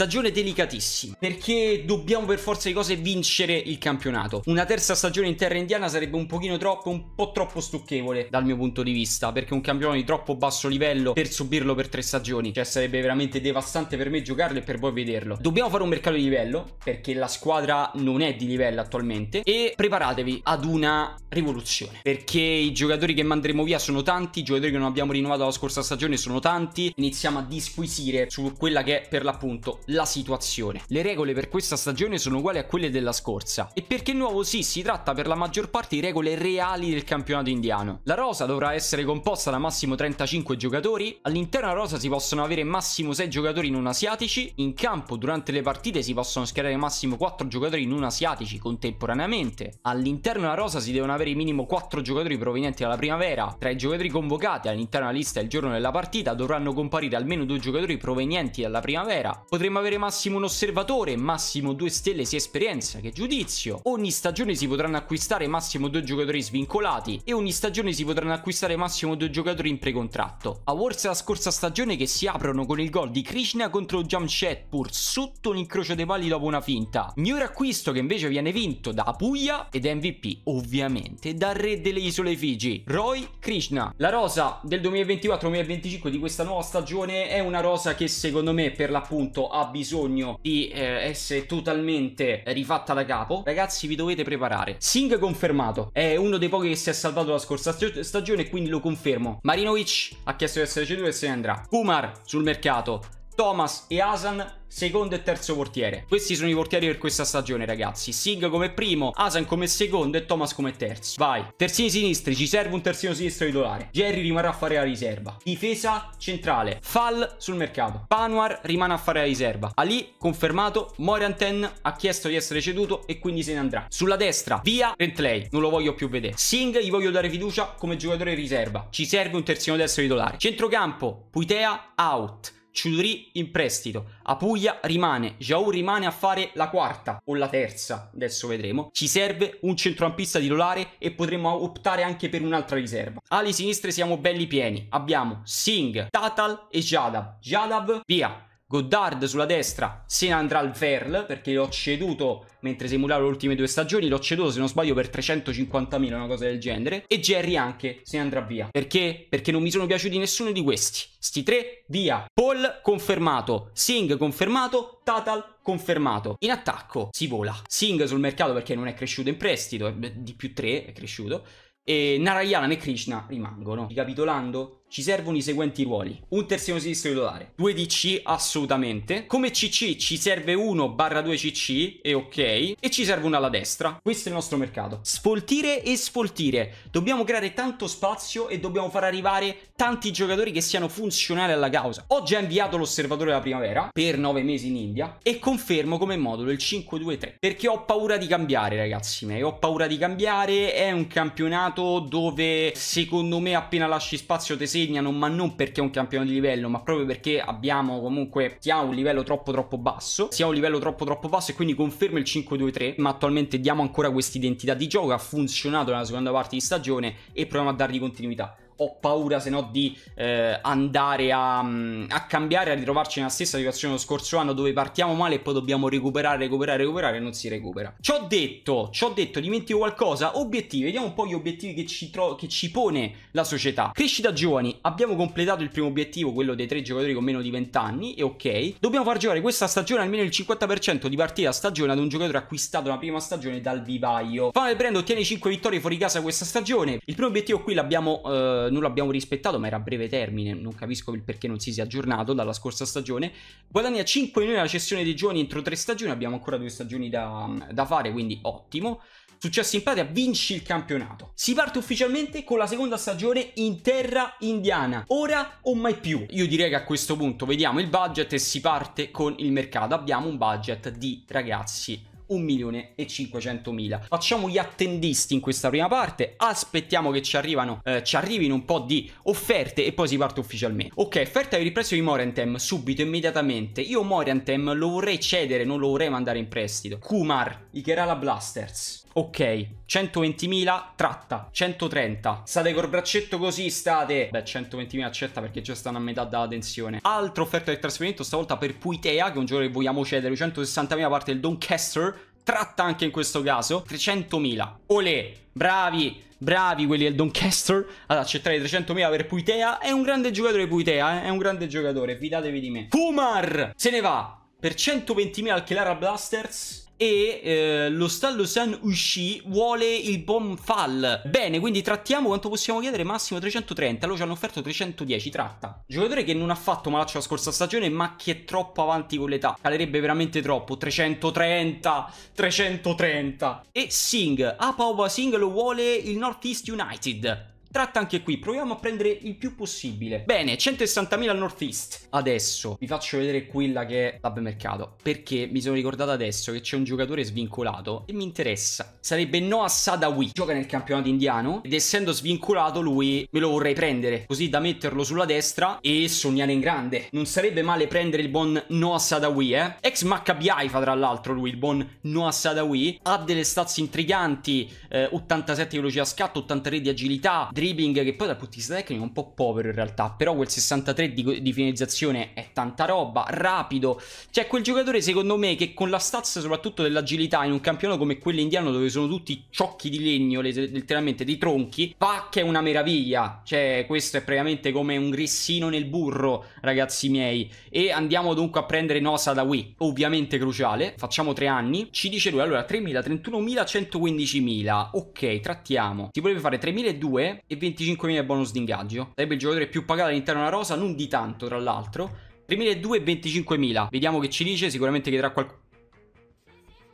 Stagione delicatissima, perché dobbiamo per forza di cose vincere il campionato. Una terza stagione in terra indiana sarebbe un pochino troppo, un po' troppo stucchevole dal mio punto di vista, perché un campione di troppo basso livello per subirlo per tre stagioni, cioè sarebbe veramente devastante per me giocarlo e per voi vederlo. Dobbiamo fare un mercato di livello, perché la squadra non è di livello attualmente, e preparatevi ad una rivoluzione, perché i giocatori che manderemo via sono tanti, i giocatori che non abbiamo rinnovato la scorsa stagione sono tanti, iniziamo a disquisire su quella che è per l'appunto la situazione. Le regole per questa stagione sono uguali a quelle della scorsa e perché nuovo sì, si tratta per la maggior parte di regole reali del campionato indiano. La rosa dovrà essere composta da massimo 35 giocatori, all'interno della rosa si possono avere massimo 6 giocatori non asiatici, in campo durante le partite si possono schierare massimo 4 giocatori non asiatici contemporaneamente, all'interno della rosa si devono avere minimo 4 giocatori provenienti dalla primavera, tra i giocatori convocati all'interno della lista il giorno della partita dovranno comparire almeno 2 giocatori provenienti dalla primavera, potremmo avere massimo un osservatore, massimo due stelle sia esperienza che giudizio. Ogni stagione si potranno acquistare massimo due giocatori svincolati e ogni stagione si potranno acquistare massimo due giocatori in precontratto. Awards la scorsa stagione che si aprono con il gol di Krishna contro Jamshedpur sotto l'incrocio dei pali dopo una finta. Miglior acquisto che invece viene vinto da Puglia ed MVP ovviamente dal re delle isole Figi, Roy Krishna. La rosa del 2024-2025 di questa nuova stagione è una rosa che secondo me per l'appunto ha ha bisogno di eh, essere totalmente rifatta da capo, ragazzi vi dovete preparare. Singh confermato, è uno dei pochi che si è salvato la scorsa stagione, quindi lo confermo. Marinovic ha chiesto di essere ceduto e se ne andrà. Kumar sul mercato, Thomas e Asan, secondo e terzo portiere. Questi sono i portieri per questa stagione, ragazzi. Sig come primo, Asan come secondo e Thomas come terzo. Vai. Terzini sinistri, ci serve un terzino sinistro titolare. Jerry rimarrà a fare la riserva. Difesa centrale, Fall sul mercato. Panuar rimane a fare la riserva. Ali confermato, Morianten ha chiesto di essere ceduto e quindi se ne andrà. Sulla destra, via Rentley, non lo voglio più vedere. Sing, gli voglio dare fiducia come giocatore riserva. Ci serve un terzino destro titolare. Centrocampo, Puitea out. Ciudri in prestito, Apuglia rimane, Jaou rimane a fare la quarta o la terza, adesso vedremo. Ci serve un centrocampista titolare e potremmo optare anche per un'altra riserva. Ali sinistre siamo belli pieni, abbiamo Singh, Tatal e Jadav. Jadav, via, Goddard sulla destra se ne andrà al Verl perché l'ho ceduto mentre simulavo le ultime due stagioni, l'ho ceduto se non sbaglio per 350.000, una cosa del genere, e Jerry anche se ne andrà via. Perché? Perché non mi sono piaciuti nessuno di questi. Sti tre, via. Paul confermato, Singh confermato, Tatal confermato. In attacco si vola. Singh sul mercato perché non è cresciuto in prestito, è eh, di più tre è cresciuto. E Narayana e Krishna rimangono. Ricapitolando, ci servono i seguenti ruoli. Un terzino sinistro titolare, 2 DC assolutamente. Come CC ci serve 1 barra 2 CC e ok. E ci serve uno alla destra. Questo è il nostro mercato. Sfoltire e sfoltire. Dobbiamo creare tanto spazio e dobbiamo far arrivare tanti giocatori che siano funzionali alla causa. Ho già inviato l'osservatore della primavera per 9 mesi in India e confermo come modulo il 5-2-3 perché ho paura di cambiare ragazzi miei. Ho paura di cambiare. È un campionato dove secondo me appena lasci spazio te sei segnano, ma non perché è un campione di livello, ma proprio perché abbiamo comunque sia un livello troppo troppo basso, sia un livello troppo troppo basso e quindi conferma il 5-2-3, ma attualmente diamo ancora questa identità di gioco, ha funzionato nella seconda parte di stagione e proviamo a dargli continuità ho paura se no di eh, andare a, mm, a, cambiare, a ritrovarci nella stessa situazione dello scorso anno dove partiamo male e poi dobbiamo recuperare, recuperare, recuperare e non si recupera. Ci ho detto, ci ho detto, dimentico qualcosa, obiettivi, vediamo un po' gli obiettivi che ci, tro- che ci pone la società. Crescita giovani, abbiamo completato il primo obiettivo, quello dei tre giocatori con meno di 20 anni, e ok, dobbiamo far giocare questa stagione almeno il 50% di partita a stagione ad un giocatore acquistato la prima stagione dal vivaio. Fame Brand ottiene 5 vittorie fuori casa questa stagione, il primo obiettivo qui l'abbiamo... Eh, non l'abbiamo rispettato, ma era a breve termine, non capisco il perché non si sia aggiornato dalla scorsa stagione. Guadagna 5 milioni la cessione dei giovani entro 3 stagioni, abbiamo ancora 2 stagioni da, da fare, quindi ottimo. Successo in patria, vinci il campionato. Si parte ufficialmente con la seconda stagione in terra indiana. Ora o mai più? Io direi che a questo punto vediamo il budget e si parte con il mercato. Abbiamo un budget di ragazzi 1 milione e 500 Facciamo gli attendisti in questa prima parte, aspettiamo che ci, arrivano, eh, ci arrivino un po' di offerte e poi si parte ufficialmente. Ok, offerta per il prezzo di Morentem, subito, immediatamente. Io Morentem lo vorrei cedere, non lo vorrei mandare in prestito. Kumar, i Kerala Blasters. Ok, 120.000, tratta, 130. State col braccetto così, state. Beh, 120.000 accetta perché già stanno a metà della tensione. Altra offerta di trasferimento, stavolta per Puitea, che è un giocatore che vogliamo cedere, 160.000 parte del Doncaster tratta anche in questo caso 300.000. Olè, bravi, bravi quelli del Doncaster ad accettare 300.000 per Puitea. È un grande giocatore Puitea, eh? è un grande giocatore, fidatevi di me. Pumar se ne va per 120.000 al Kelara Blasters e eh, lo stallo San uscì vuole il bon fall. Bene, quindi trattiamo quanto possiamo chiedere, massimo 330, loro ci hanno offerto 310, tratta. Giocatore che non ha fatto malaccio la scorsa stagione ma che è troppo avanti con l'età, calerebbe veramente troppo, 330, 330. E Singh, Apa Oba Singh lo vuole il Northeast United tratta anche qui, proviamo a prendere il più possibile. Bene, 160.000 al northeast. Adesso vi faccio vedere quella che è l'hub mercato, perché mi sono ricordato adesso che c'è un giocatore svincolato e mi interessa. Sarebbe Noah Sadawi, gioca nel campionato indiano ed essendo svincolato lui me lo vorrei prendere, così da metterlo sulla destra e sognare in grande. Non sarebbe male prendere il buon Noah Sadawi, eh? Ex Maccabi Haifa tra l'altro lui, il buon Noah Sadawi, ha delle stazze intriganti, eh, 87 velocità scatto, 83 di agilità, dribbling che poi dal punto di vista tecnico è un po' povero in realtà, però quel 63 di, di finalizzazione è tanta roba, rapido, cioè, quel giocatore secondo me che con la stazza soprattutto dell'agilità in un campionato come quello indiano dove sono tutti ciocchi di legno, letteralmente dei tronchi, va che è una meraviglia, cioè questo è praticamente come un grissino nel burro ragazzi miei e andiamo dunque a prendere Nosa da Wii, ovviamente cruciale, facciamo tre anni, ci dice lui allora 3.000, 31.000, 115.000, ok trattiamo, si potrebbe fare 3.002 e 25.000 bonus di ingaggio. Sarebbe il giocatore più pagato all'interno della rosa, non di tanto tra l'altro. 3.200 e 25.000. Vediamo che ci dice, sicuramente chiederà qualcosa.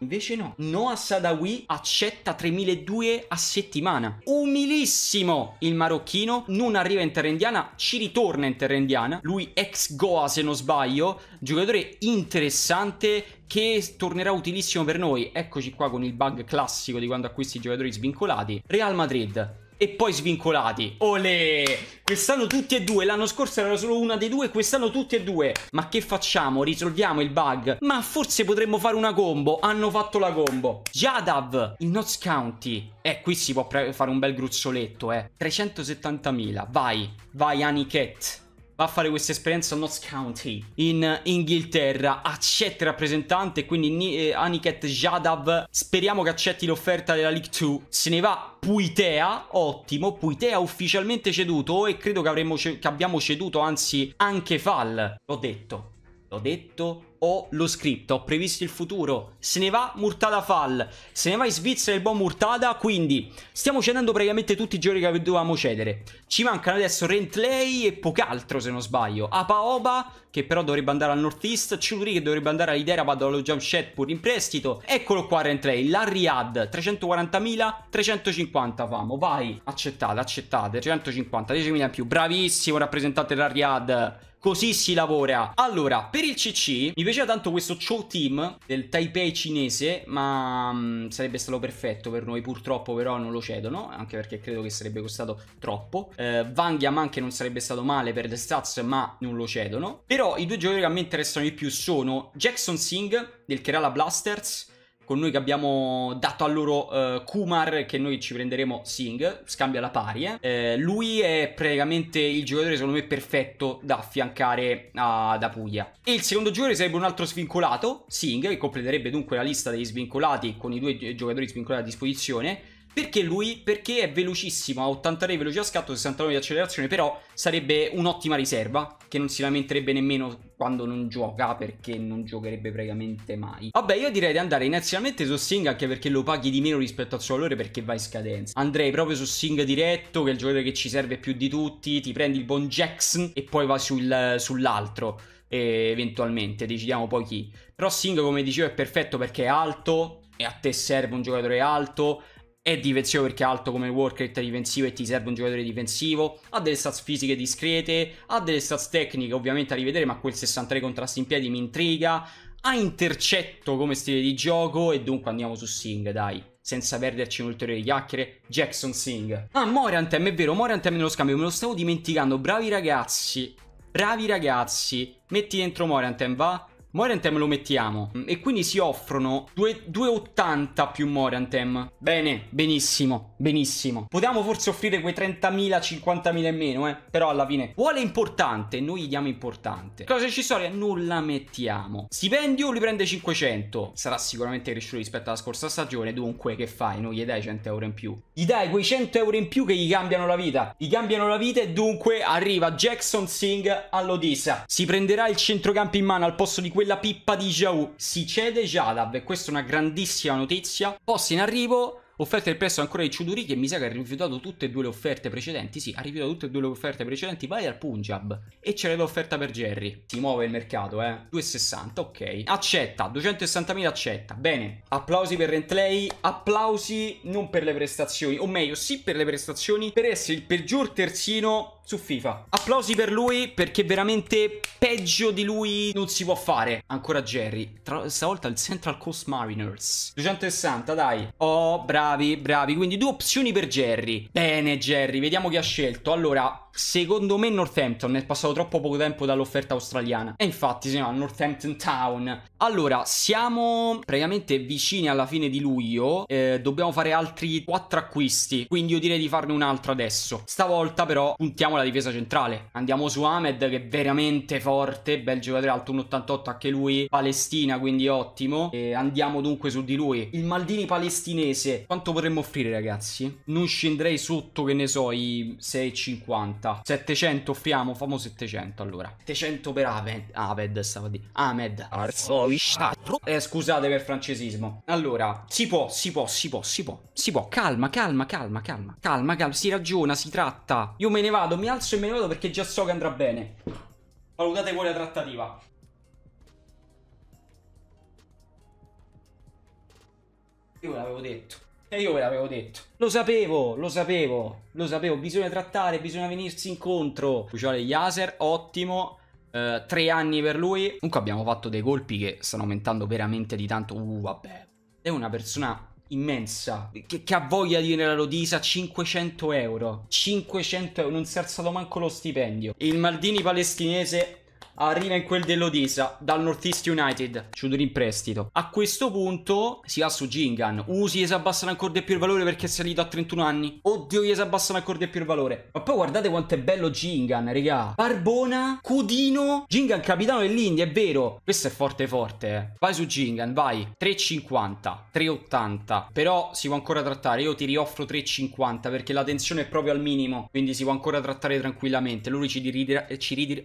Invece no, Noah Sadawi accetta 3.200 a settimana. Umilissimo il marocchino, non arriva in terra indiana, ci ritorna in terra indiana. Lui ex Goa se non sbaglio, giocatore interessante che tornerà utilissimo per noi. Eccoci qua con il bug classico di quando acquisti i giocatori svincolati. Real Madrid, e poi svincolati. Ole! Quest'anno tutti e due, l'anno scorso era solo una dei due, quest'anno tutti e due. Ma che facciamo? Risolviamo il bug? Ma forse potremmo fare una combo. Hanno fatto la combo. Jadav, il Notts County. Eh, qui si può fare un bel gruzzoletto, eh. 370.000. Vai, vai Aniket va a fare questa esperienza a Notts County in Inghilterra, accetta il rappresentante, quindi eh, Aniket Jadav, speriamo che accetti l'offerta della League 2, se ne va Puitea, ottimo, Puitea ufficialmente ceduto e credo che, ce che abbiamo ceduto anzi anche Fal, l'ho detto. L'ho detto, ho lo script, ho previsto il futuro. Se ne va Murtada Fall, se ne va in Svizzera il buon Murtada, quindi stiamo cedendo praticamente tutti i giorni che dovevamo cedere. Ci mancano adesso Rentley e poco altro se non sbaglio. Apaoba, che però dovrebbe andare al Northeast, Chiluri che dovrebbe andare all'Iderabad allo Jamshed pur in prestito. Eccolo qua Rentley, la Riyadh, 340.350 350 famo, vai. Accettate, accettate, 350, 10.000 in più. Bravissimo rappresentante della Riyadh così si lavora. Allora, per il CC mi piaceva tanto questo Chow Team del Taipei cinese, ma mh, mm, sarebbe stato perfetto per noi, purtroppo però non lo cedono, anche perché credo che sarebbe costato troppo. Eh, Vangiam anche non sarebbe stato male per The stats, ma non lo cedono. Però i due giocatori che a me interessano di più sono Jackson Singh del Kerala Blasters con noi che abbiamo dato a loro uh, Kumar, che noi ci prenderemo Singh, scambia la pari. Eh. eh. lui è praticamente il giocatore, secondo me, perfetto da affiancare a, da Puglia. E il secondo giocatore sarebbe un altro svincolato, Singh, che completerebbe dunque la lista degli svincolati con i due giocatori svincolati a disposizione perché lui? Perché è velocissimo, ha 83 veloci a scatto, 69 di accelerazione, però sarebbe un'ottima riserva, che non si lamenterebbe nemmeno quando non gioca, perché non giocherebbe praticamente mai. Vabbè, io direi di andare inizialmente su Sing, anche perché lo paghi di meno rispetto al suo valore, perché va in scadenza. Andrei proprio su Sing diretto, che è il giocatore che ci serve più di tutti, ti prendi il buon Jackson e poi va sul, sull'altro eventualmente, decidiamo poi chi. Però Singh, come dicevo, è perfetto perché è alto e a te serve un giocatore alto, è difensivo perché è alto come il work rate difensivo e ti serve un giocatore difensivo, ha delle stats fisiche discrete, ha delle stats tecniche ovviamente a rivedere, ma quel 63 contrasti in piedi mi intriga, ha intercetto come stile di gioco e dunque andiamo su Singh, dai senza perderci in ulteriori chiacchiere, Jackson Singh. Ah, Morantem, è vero, Morantem nello scambio, me lo stavo dimenticando, bravi ragazzi, bravi ragazzi, metti dentro Morantem, va? Moirantem lo mettiamo e quindi si offrono 2,80 più Moirantem. Bene, benissimo, benissimo. Potevamo forse offrire quei 30.000, 50.000 in meno, eh. Però alla fine vuole importante, noi gli diamo importante. Cosa accessoria non la mettiamo. Stipendio lui prende 500. Sarà sicuramente cresciuto rispetto alla scorsa stagione, dunque che fai? Non gli dai 100 euro in più. Gli dai quei 100 euro in più che gli cambiano la vita. Gli cambiano la vita e dunque arriva Jackson Singh all'Odisa. Si prenderà il centrocampo in mano al posto di quello quella pippa di Jaou. Si cede Jadab e questa è una grandissima notizia. Post in arrivo, offerte del prezzo ancora di Ciuduri che mi sa che ha rifiutato tutte e due le offerte precedenti, sì, ha rifiutato tutte e due le offerte precedenti, vai al Punjab e c'è l'offerta per Jerry, si muove il mercato eh, 260, ok, accetta, 260.000 accetta, bene, applausi per Rentley, applausi non per le prestazioni, o meglio sì per le prestazioni, per essere il peggior terzino su FIFA. Applausi per lui perché veramente peggio di lui non si può fare. Ancora Jerry. Tra, stavolta il Central Coast Mariners. 260, dai. Oh, bravi, bravi. Quindi due opzioni per Jerry. Bene, Jerry. Vediamo chi ha scelto. Allora, secondo me Northampton è passato troppo poco tempo dall'offerta australiana. E infatti si chiama Northampton Town. Allora, siamo praticamente vicini alla fine di luglio, eh, dobbiamo fare altri quattro acquisti, quindi io direi di farne un altro adesso. Stavolta però puntiamo alla difesa centrale. Andiamo su Ahmed che è veramente forte, bel giocatore alto 1,88 anche lui, Palestina quindi ottimo. E andiamo dunque su di lui. Il Maldini palestinese, quanto potremmo offrire ragazzi? Non scenderei sotto che ne so i 6,50. 80. 700 offriamo, famo 700 allora. 700 per Aved, Aved stavo a dire. Ahmed. Eh, scusate per il francesismo. Allora, si può, si può, si può, si può. Si può, calma, calma, calma, calma. Calma, calma, si ragiona, si tratta. Io me ne vado, mi alzo e me ne vado perché già so che andrà bene. Valutate voi la trattativa. Io l'avevo detto. E io ve l'avevo detto. Lo sapevo, lo sapevo, lo sapevo. Bisogna trattare, bisogna venirsi incontro. Cuciole Yaser, ottimo. Uh, tre anni per lui. Comunque abbiamo fatto dei colpi che stanno aumentando veramente di tanto. Uh, vabbè. È una persona immensa che, che, ha voglia di venire alla Rodisa 500 euro 500 euro non si è alzato manco lo stipendio il Maldini palestinese arriva in quel dell'Odisa dal Northeast United, chiudono in prestito. A questo punto si va su Gingan, usi si abbassano ancora di più il valore perché è salito a 31 anni. Oddio, gli si abbassano ancora di più il valore. Ma poi guardate quanto è bello Gingan, raga. Barbona, Cudino, Gingan capitano dell'India, è vero. Questo è forte forte. Eh. Vai su Gingan, vai. 3,50, 3,80. Però si può ancora trattare, io ti rioffro 3,50 perché la tensione è proprio al minimo, quindi si può ancora trattare tranquillamente. Lui ci, ridira, ci ridirà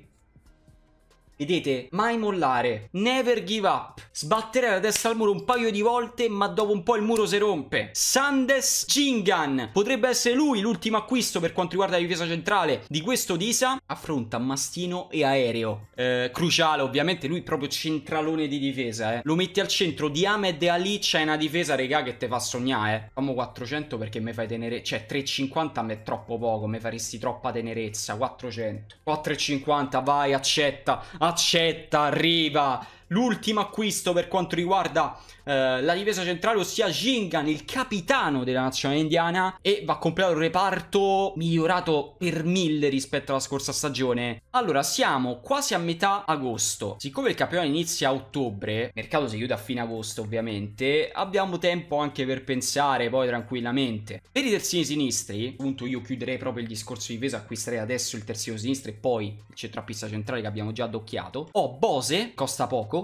Vedete, mai mollare, never give up. Sbattere la testa al muro un paio di volte, ma dopo un po' il muro si rompe. Sandes Chingan potrebbe essere lui l'ultimo acquisto per quanto riguarda la difesa centrale di questo Disa. Affronta Mastino e Aereo. Eh, cruciale, ovviamente, lui proprio centralone di difesa. Eh. Lo metti al centro di Ahmed e Ali. C'è una difesa, regà, che te fa sognare. Eh. Famo 400 perché mi fai tenere. Cioè, 350 a me è troppo poco. Mi faresti troppa tenerezza. 400. 450, vai, accetta accetta, arriva, l'ultimo acquisto per quanto riguarda eh, la difesa centrale, ossia Gingan, il capitano della nazionale indiana, e va completato un reparto migliorato per mille rispetto alla scorsa stagione. Allora, siamo quasi a metà agosto. Siccome il campionato inizia a ottobre, mercato si chiude a fine agosto ovviamente, abbiamo tempo anche per pensare poi tranquillamente. Per i terzini sinistri, appunto io chiuderei proprio il discorso di difesa, acquisterei adesso il terzino sinistro e poi il centrapista centrale che abbiamo già adocchiato. Ho Bose, costa poco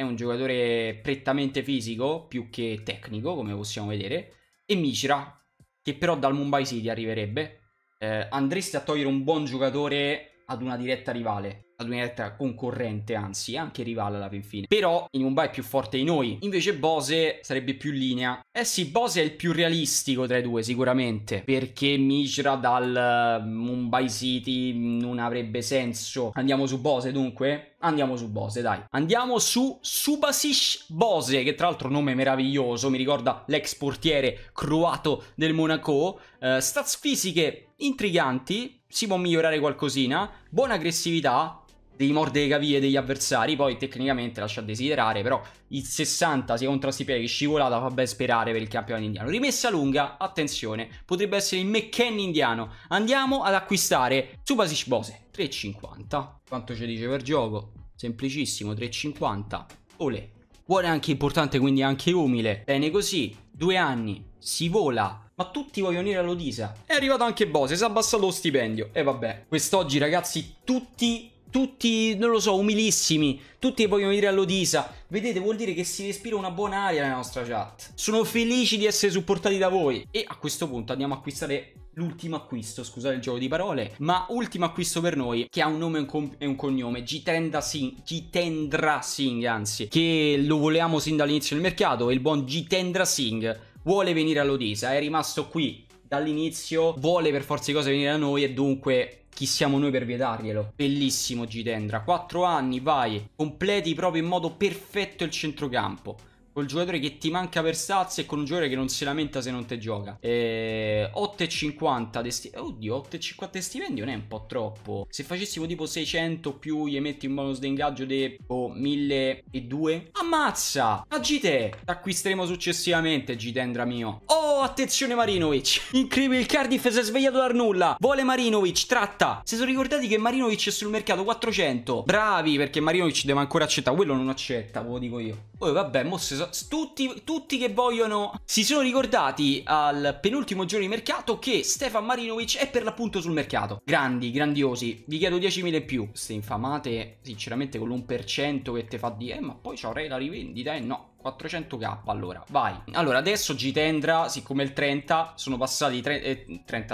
è un giocatore prettamente fisico più che tecnico, come possiamo vedere, e Micira, che però dal Mumbai City arriverebbe. Eh, andresti a togliere un buon giocatore ad una diretta rivale ad un'eretta concorrente, anzi anche rivale alla fin fine. Però in Mumbai è più forte di noi, invece Bose sarebbe più linea. Eh sì, Bose è il più realistico tra i due sicuramente, perché Mishra dal eh, Mumbai City non avrebbe senso. Andiamo su Bose dunque? Andiamo su Bose, dai. Andiamo su Subasish Bose, che tra l'altro nome meraviglioso, mi ricorda l'ex portiere croato del Monaco. Uh, stats fisiche intriganti, si può migliorare qualcosina, buona aggressività, devi mordere le caviglie degli avversari, poi tecnicamente lascia desiderare, però il 60 sia contro sti piedi scivolata fa ben sperare per il campionato indiano. Rimessa lunga, attenzione, potrebbe essere il McKen indiano. Andiamo ad acquistare Subasic Bose, 3,50. Quanto ci dice per gioco? Semplicissimo, 3,50. Ole. Vuole anche importante, quindi anche umile. Bene così, due anni, si vola. Ma tutti vogliono venire all'Odisa. È arrivato anche Bose, si è abbassato lo stipendio. E vabbè, quest'oggi ragazzi tutti tutti, non lo so, umilissimi, tutti che vogliono venire all'Odisa. Vedete, vuol dire che si respira una buona aria nella nostra chat. Sono felici di essere supportati da voi. E a questo punto andiamo a acquistare l'ultimo acquisto, scusate il gioco di parole, ma ultimo acquisto per noi che ha un nome e un, cognome, Gitendra Singh, Gitendra Singh anzi, che lo volevamo sin dall'inizio del mercato, e il buon Gitendra Singh vuole venire all'Odisa, è rimasto qui dall'inizio, vuole per forza di cose venire da noi e dunque chi siamo noi per vietarglielo? Bellissimo Gidendra, 4 anni, vai, completi proprio in modo perfetto il centrocampo. Col giocatore che ti manca per stazzi e con un giocatore che non si lamenta se non te gioca. E 8,50 di stipendio. Oddio, 8,50 di stipendio non è un po' troppo. Se facessimo tipo 600 più gli metti un bonus di ingaggio di oh, 1002. Ammazza! Agite! Acquisteremo successivamente, Gitendra mio. Oh, attenzione Marinovic! Incredibile, il Cardiff si è svegliato dal nulla. Vuole Marinovic, tratta! Si sono ricordati che Marinovic è sul mercato 400. Bravi, perché Marinovic deve ancora accettare. Quello non accetta, ve lo dico io. Oh, vabbè, mo se so tutti, tutti che vogliono si sono ricordati al penultimo giorno di mercato che Stefan Marinovic è per l'appunto sul mercato. Grandi, grandiosi. Vi chiedo 10.000 in più. Se infamate, sinceramente, con l'1% che te fa dire, eh, ma poi c'avrei la rivendita, eh no. 400k allora, vai. Allora, adesso Gitendra, siccome il 30, sono passati 30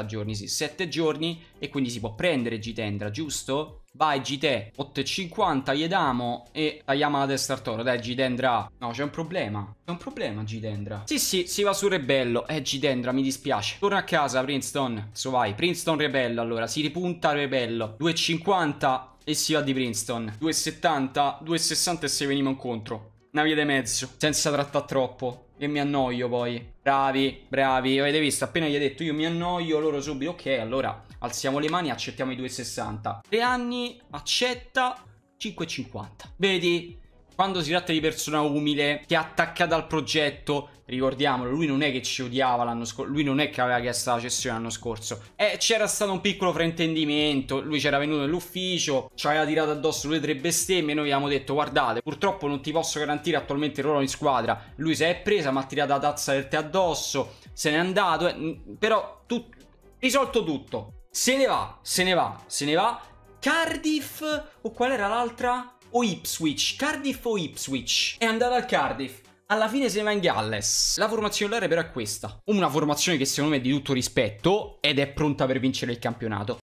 eh, giorni, sì, 7 giorni, e quindi si può prendere Gitendra, giusto? Vai GT. 8,50 gli diamo e tagliamo la testa al toro. Dai Gitendra. No, c'è un problema. C'è un problema Gitendra. Sì, sì, si va sul rebello. Eh Gitendra, mi dispiace. Torna a casa Princeton. So vai. Princeton rebello allora. Si ripunta rebello. 2,50 e si va di Princeton. 2,70, 2,60 e se veniamo incontro. Una via di mezzo, senza trattare troppo. E mi annoio poi. Bravi, bravi. Avete visto? Appena gli ho detto io mi annoio, loro subito. Ok, allora Alziamo le mani, accettiamo i 2,60. Tre anni, accetta 5,50. Vedi? Quando si tratta di persona umile, che è attaccata al progetto, ricordiamolo, lui non è che ci odiava l'anno scorso, lui non è che aveva chiesto la cessione l'anno scorso. Eh, c'era stato un piccolo fraintendimento, lui c'era venuto nell'ufficio, ci aveva tirato addosso due o tre bestemmie e noi abbiamo detto guardate, purtroppo non ti posso garantire attualmente il ruolo in squadra. Lui si è presa, mi ha tirato la tazza del tè addosso, se n'è andato, eh, però tu... Risolto tutto. Se ne va, se ne va, se ne va. Cardiff o qual era l'altra? O Ipswich, Cardiff o Ipswich. È andata al Cardiff. Alla fine se ne va in Galles. La formazione dell'area però è questa. Una formazione che secondo me è di tutto rispetto ed è pronta per vincere il campionato.